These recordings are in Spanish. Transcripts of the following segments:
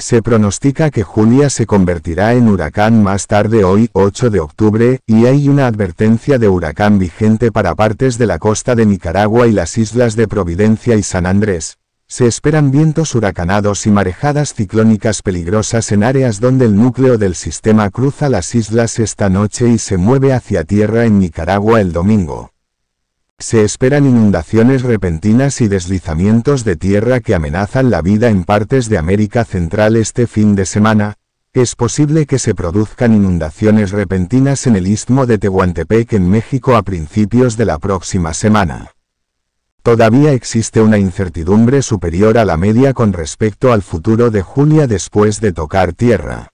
Se pronostica que Julia se convertirá en huracán más tarde hoy, 8 de octubre, y hay una advertencia de huracán vigente para partes de la costa de Nicaragua y las islas de Providencia y San Andrés. Se esperan vientos huracanados y marejadas ciclónicas peligrosas en áreas donde el núcleo del sistema cruza las islas esta noche y se mueve hacia tierra en Nicaragua el domingo se esperan inundaciones repentinas y deslizamientos de tierra que amenazan la vida en partes de América Central este fin de semana, es posible que se produzcan inundaciones repentinas en el istmo de Tehuantepec en México a principios de la próxima semana. Todavía existe una incertidumbre superior a la media con respecto al futuro de Julia después de tocar tierra.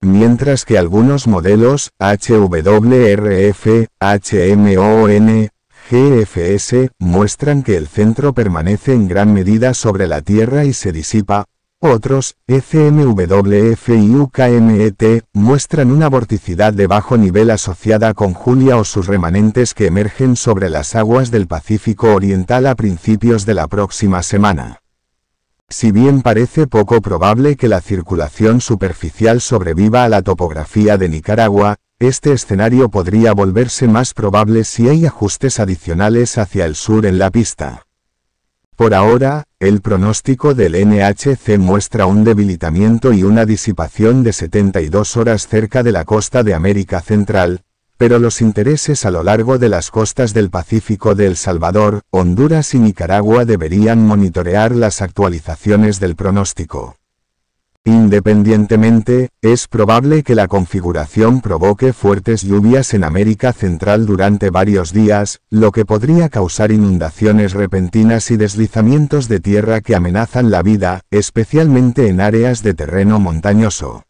Mientras que algunos modelos, HWRF, HMON, GFS, muestran que el centro permanece en gran medida sobre la Tierra y se disipa. Otros, FMWF y UKMET, muestran una vorticidad de bajo nivel asociada con Julia o sus remanentes que emergen sobre las aguas del Pacífico Oriental a principios de la próxima semana. Si bien parece poco probable que la circulación superficial sobreviva a la topografía de Nicaragua, este escenario podría volverse más probable si hay ajustes adicionales hacia el sur en la pista. Por ahora, el pronóstico del NHC muestra un debilitamiento y una disipación de 72 horas cerca de la costa de América Central, pero los intereses a lo largo de las costas del Pacífico de El Salvador, Honduras y Nicaragua deberían monitorear las actualizaciones del pronóstico. Independientemente, es probable que la configuración provoque fuertes lluvias en América Central durante varios días, lo que podría causar inundaciones repentinas y deslizamientos de tierra que amenazan la vida, especialmente en áreas de terreno montañoso.